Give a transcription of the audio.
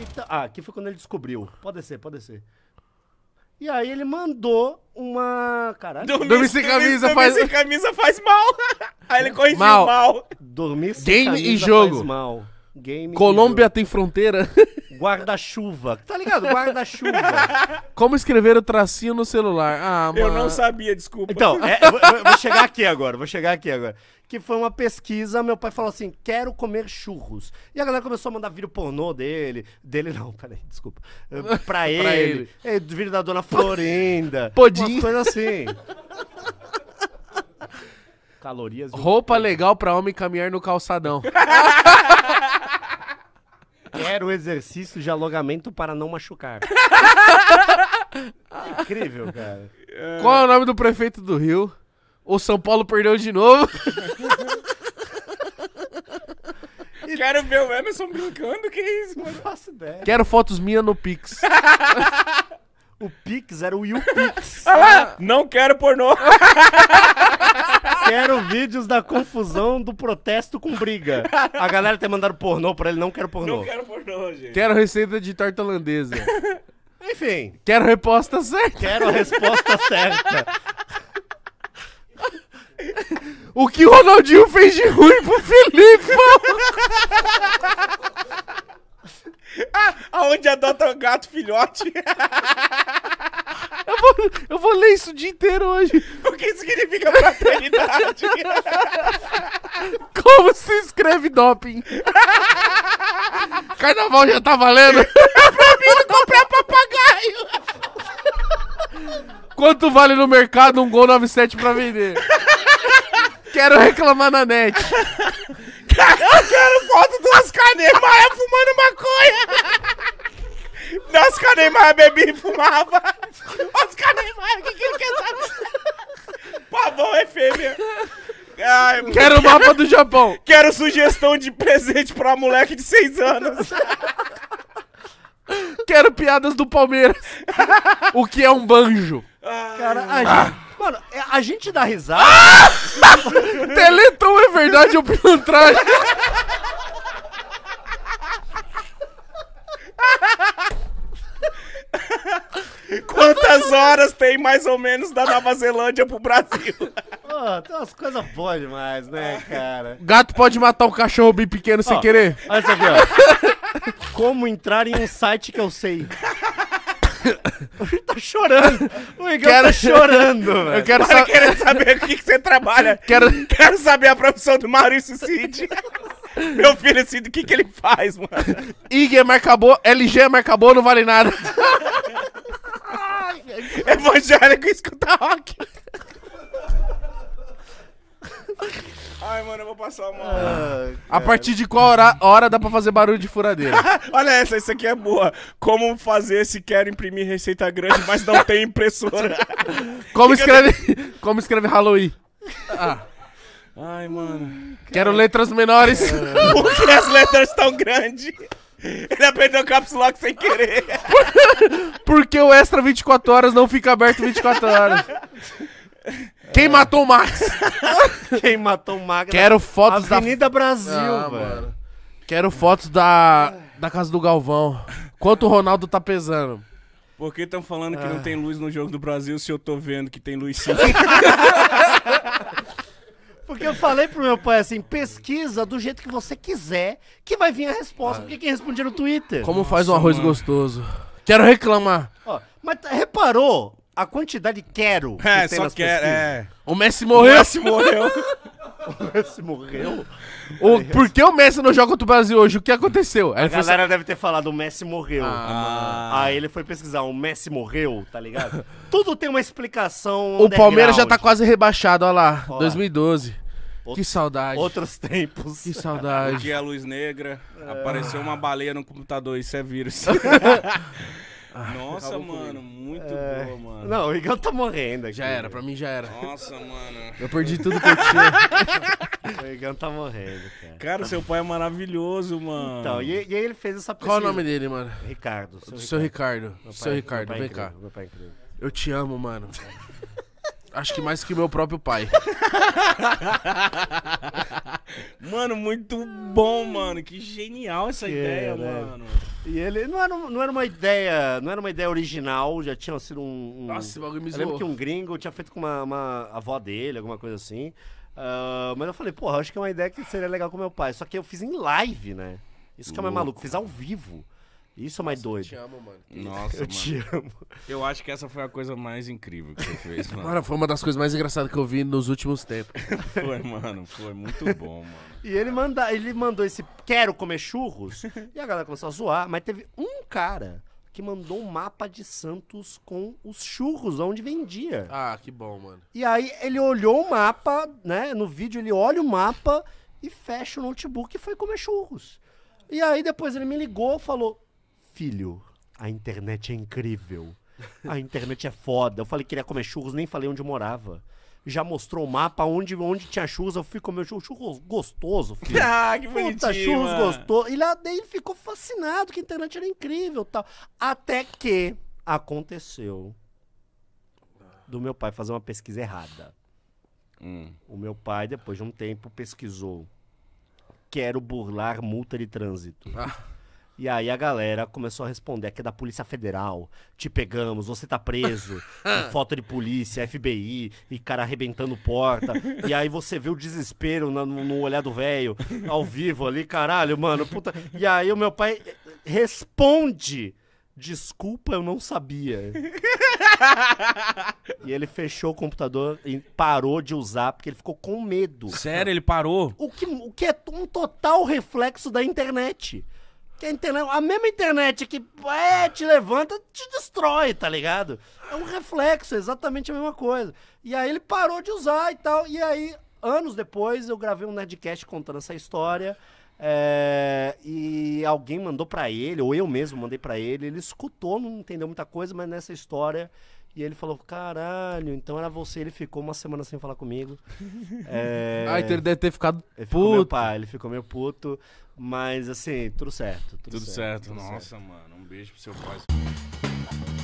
Então, ah, aqui foi quando ele descobriu. Pode ser, pode ser. E aí ele mandou uma. Caralho. Dormir, dormir sem camisa dormir faz. Dormir sem camisa faz mal. aí ele corrigiu mal. mal. Dormir sem Game camisa e jogo. faz mal. Game Colômbia e jogo. tem fronteira. Guarda-chuva. Tá ligado? Guarda-chuva. Como escrever o tracinho no celular? Ah, mano. Eu não sabia, desculpa. Então, é, eu, vou chegar aqui agora, vou chegar aqui agora. Que foi uma pesquisa, meu pai falou assim: quero comer churros. E a galera começou a mandar vídeo pornô dele. Dele não, peraí, desculpa. Pra, pra ele. ele. É, vídeo da dona Florinda. Podim. Umas assim. Calorias. Roupa legal pra homem caminhar no calçadão era o exercício de alongamento para não machucar. Incrível, cara. É. Qual é o nome do prefeito do Rio? O São Paulo perdeu de novo. Quero ver o Emerson brincando, que isso, Não faço ideia. Quero fotos minha no Pix. O Pix era o YouPix. Não quero pornô. Quero vídeos da confusão do protesto com briga. A galera tem mandado pornô pra ele, não quero pornô. Não quero pornô, gente. Quero receita de torta holandesa. Enfim. Quero a resposta certa. Quero a resposta certa. O que o Ronaldinho fez de ruim pro Felipe? Ah, aonde adota o gato filhote? eu, vou, eu vou ler isso o dia inteiro hoje. O que significa pra verdade. Como se escreve doping? Carnaval já tá valendo? É pra mim comprar papagaio. Quanto vale no mercado um Gol 97 pra vender? Quero reclamar na net. Eu quero foto do Oscar Neymar é fumando maconha. Nossa, Neymar bebia e fumava. bom, é fêmea. Ai, Quero o mapa do Japão. Quero sugestão de presente pra moleque de 6 anos. Quero piadas do Palmeiras. o que é um banjo? Cara, a gente, mano, é, a gente dá risada. Teleton é verdade ou pilantragem? horas tem mais ou menos da Nova Zelândia pro Brasil. Pô, tem umas coisas boas demais, né, cara? Gato pode matar um cachorro bem pequeno sem querer. Olha isso aqui, ó. Como entrar em um site que eu sei. O Igor tá chorando. O Igor tá quero... tá chorando, velho. Eu quero sa... querer saber o que, que você trabalha. Quero... quero saber a profissão do Maurício Cid. Meu filho Cid, o que, que ele faz, mano? IG é marcabou, LG é marcabou, não vale nada. Evangélico escuta rock. Ai, mano, eu vou passar mal. Ah, a partir de qual hora, hora dá pra fazer barulho de furadeira? Olha essa, isso aqui é boa. Como fazer se quer imprimir receita grande, mas não tem impressora? Como escreve, como escreve Halloween? Ah. Ai, mano. Quero letras menores. Por que as letras tão grandes? Ele apertou o caps lock sem querer. Porque o extra 24 horas não fica aberto 24 horas. Quem matou o Max? Quem matou o Max? Quero fotos da. Avenida Brasil, Ah, mano. Quero fotos da. Da casa do Galvão. Quanto o Ronaldo tá pesando? Por que estão falando que não ah. tem luz no jogo do Brasil se eu tô vendo que tem luz sim? Porque eu falei pro meu pai assim: pesquisa do jeito que você quiser, que vai vir a resposta. Ah. Porque quem respondia no Twitter. Como faz um arroz gostoso? Quero reclamar. Ó, mas reparou a quantidade de quero? É, que É, tem só nas quer, pesquisas? é. O Messi morreu. O Messi morreu. morreu. O, por que o Messi não joga contra o Brasil hoje? O que aconteceu? Aí A galera deve ter falado, o Messi morreu. Ah. ah. Aí ele foi pesquisar, o Messi morreu, tá ligado? Tudo tem uma explicação. o Palmeiras já tá quase rebaixado, olha lá. 2012. Outro, que saudade. Outros tempos. Que saudade. Um dia a luz negra, é. apareceu uma baleia no computador, isso é vírus. Nossa, mano, muito é... boa, mano. Não, o Igão tá morrendo aqui. Já era, pra mim já era. Nossa, mano. Eu perdi tudo que eu tinha. o Igão tá morrendo, cara. Cara, seu pai é maravilhoso, mano. Então, e, e aí ele fez essa pesquisa. Qual o nome dele, mano? Ricardo. Seu, seu Ricardo. Ricardo. Seu Ricardo, meu pai, é meu pai vem é incrível, cá. Eu te amo, mano. Acho que mais que meu próprio pai. mano, muito bom, mano. Que genial essa ideia, mano. E ele não era, não era uma ideia, não era uma ideia original, já tinha sido um. um... Nossa, esse bagulho me zoou. Eu lembro que um gringo tinha feito com uma, uma avó dele, alguma coisa assim. Uh, mas eu falei, porra, acho que é uma ideia que seria legal com meu pai. Só que eu fiz em live, né? Isso que é mais maluco, fiz ao vivo. Isso é mais Nossa, doido. Eu te amo, mano. Nossa, eu mano. te amo. Eu acho que essa foi a coisa mais incrível que você fez, mano. Mano, foi uma das coisas mais engraçadas que eu vi nos últimos tempos. foi, mano. Foi muito bom, mano. E ele, manda, ele mandou esse quero comer churros e a galera começou a zoar. Mas teve um cara que mandou um mapa de Santos com os churros, onde vendia. Ah, que bom, mano. E aí ele olhou o mapa, né? No vídeo ele olha o mapa e fecha o notebook e foi comer churros. E aí depois ele me ligou, falou: filho, a internet é incrível. A internet é foda. Eu falei que queria comer churros, nem falei onde eu morava. Já mostrou o mapa onde, onde tinha churros. Eu fui comer churros, churros gostoso, filho. ah, que bonitinho. Puta, churros mano. gostoso. E lá daí ele ficou fascinado que a internet era incrível tal. Até que aconteceu do meu pai fazer uma pesquisa errada. Hum. O meu pai, depois de um tempo, pesquisou. Quero burlar multa de trânsito. Ah. E aí a galera começou a responder, Aqui é da Polícia Federal, te pegamos, você tá preso, foto de polícia, FBI, e cara arrebentando porta. e aí você vê o desespero no, no olhar do velho, ao vivo ali, caralho, mano, puta. E aí o meu pai responde, desculpa, eu não sabia. e ele fechou o computador e parou de usar, porque ele ficou com medo. Sério, ele parou? O que, o que é um total reflexo da internet. Que a, internet, a mesma internet que é, te levanta, te destrói, tá ligado? É um reflexo, exatamente a mesma coisa. E aí ele parou de usar e tal. E aí, anos depois, eu gravei um Nerdcast contando essa história. É, e alguém mandou para ele, ou eu mesmo mandei para ele. Ele escutou, não entendeu muita coisa, mas nessa história e ele falou, caralho, então era você. Ele ficou uma semana sem falar comigo. é... Ah, então ele deve ter ficado ele puto. Ficou pai, ele ficou meio puto. Mas assim, tudo certo. Tudo, tudo certo, certo. Tudo Nossa, certo. mano. Um beijo pro seu pai.